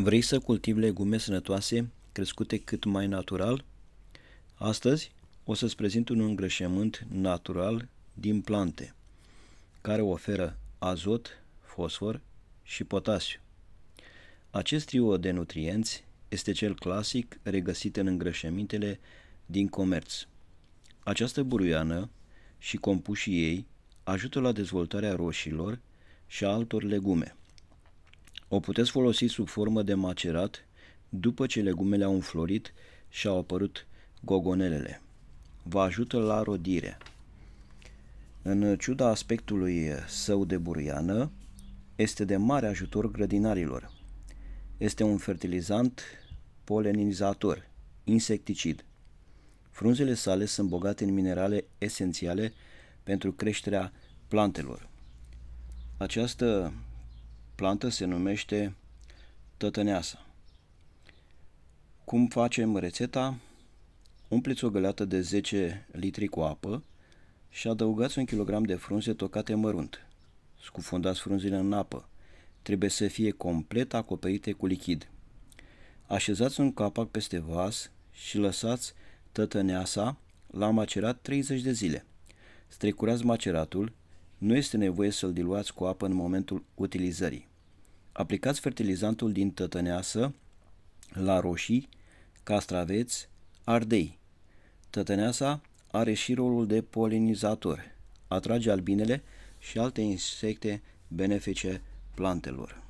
Vrei să cultivi legume sănătoase, crescute cât mai natural? Astăzi o să-ți prezint un îngrășământ natural din plante, care oferă azot, fosfor și potasiu. Acest trio de nutrienți este cel clasic regăsit în îngrășămintele din comerț. Această buruiană și compușii ei ajută la dezvoltarea roșilor și a altor legume. O puteți folosi sub formă de macerat după ce legumele au înflorit și au apărut gogonelele. Vă ajută la rodire. În ciuda aspectului său de buriană, este de mare ajutor grădinarilor. Este un fertilizant polenizator, insecticid. Frunzele sale sunt bogate în minerale esențiale pentru creșterea plantelor. Această Planta se numește tătăneasa. Cum facem rețeta? Umpleți o găleată de 10 litri cu apă și adăugați un kilogram de frunze tocate mărunt. Scufundați frunzile în apă. Trebuie să fie complet acoperite cu lichid. Așezați un capac peste vas și lăsați tătăneasa la macerat 30 de zile. Strecurați maceratul nu este nevoie să-l diluați cu apă în momentul utilizării. Aplicați fertilizantul din tătăneasă la roșii, castraveți, ardei. Tătăneasa are și rolul de polinizator, atrage albinele și alte insecte benefice plantelor.